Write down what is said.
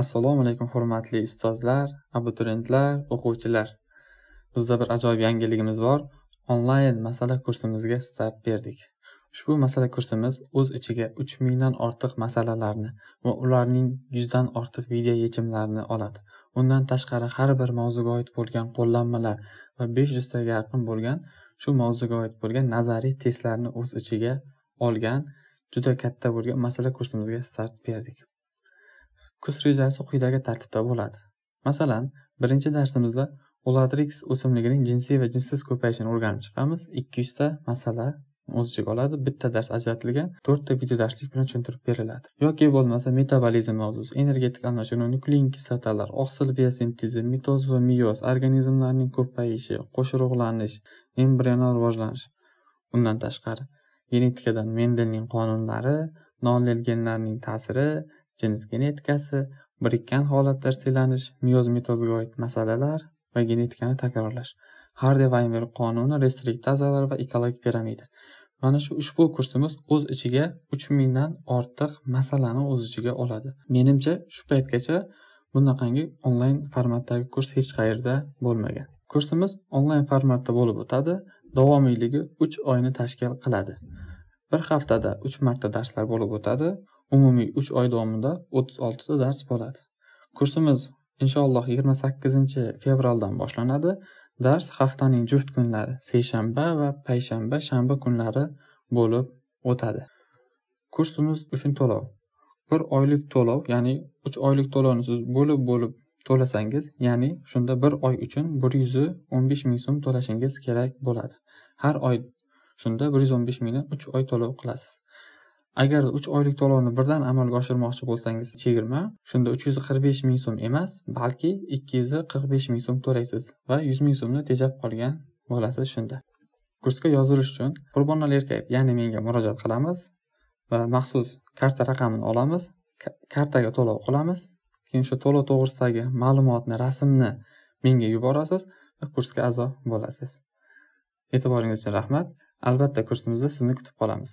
Assalomu alaykum hurmatli ustozlar, abituriyentlar, o'quvchilar. Bizda bir ajoyib yangiligimiz bor. Onlayn masala kursimizga start berdik. Ushbu masala kursimiz o'z ichiga uch mingdan ortiq masalalarni va ularning 100 dan ortiq video yechimlarini oladi. Undan tashqari har bir mavzuga oid bo'lgan qo'llanmalar va 500 yuztaga yaqin bo'lgan shu mavzuga oid bo'lgan nazariy testlarni o'z ichiga olgan juda katta bo'lgan masala kursimizga start berdik. Kurs rejasi quyidagi tartibda bo'ladi. Masalan, birinchi darsimizda Olatrix o'simligining jinsiy va jinsiz ko'payishini o'rganib chiqamiz. ikki yuzta masala o'z ichiga oladi. Bitta dars ajratilgan, to'rtta video darslik bilan tushuntirib beriladi. yoki bo'lmasa metabolizm mavzusi, energetik almashinuv, nuklein kislotalar, oqsil biosintezi, mitoz va miyoz, organizmlarning ko'payishi, qo'shirug'lanish, embrional rivojlanish. Undan tashqari, genetikadan Mendelning qonunlari, nonlel genlarning ta'siri, jins genetikasi birikkan holatlar selanish miyoz mitozga oid masalalar va genetikani takrorlash hardi vaymer qonuni restriktazalar va ekologik piramida mana shu ushbu kursimiz o'z ichiga uch mingdan ortiq masalani o'z ichiga oladi menimcha shu paytgacha bunaqangi onlayn formatdagi kurs hech qayerda bo'lmagan kursimiz onlayn formatda bo'lib o'tadi davomiyligi uch oyni tashkil qiladi bir haftada uch marta darslar bo'lib o'tadi umumiy uch oy davomida o'ttiz oltita dars bo'ladi kursimiz inshaalloh yigirma sakkizinchi fevraldan boshlanadi dars haftaning juft kunlari seshanba va payshanba shanba kunlari bo'lib o'tadi kursimiz uchun to'lov bir oylik to'lov ya'ni uch oylik to'lovni siz bo'lib bo'lib to'lasangiz ya'ni shunda bir oy uchun bir yuz o'n besh ming so'm to'lashingiz kerak bo'ladi har oy shunda bir yuz o'n besh mingdan uch oy to'lov qilasiz agar uch oylik to'lovni birdan amalga oshirmoqchi bo'lsangiz chegirma shunda uch yuz qirq besh ming so'm emas balki ikki yuz qirq besh ming so'm to'laysiz va yuz ming so'mni tejab qolgan bo'lasiz shunda kursga yozilish uchun qurbonali erkayev ya'ni menga murojaat qilamiz va maxsus karta raqamini olamiz kartaga to'lov qilamiz keyin shu to'lov to'g'risidagi ma'lumotni rasmni menga yuborasiz va kursga a'zo bo'lasiz e'tiboringiz uchun rahmat albatta kursimizda sizni kutib qolamiz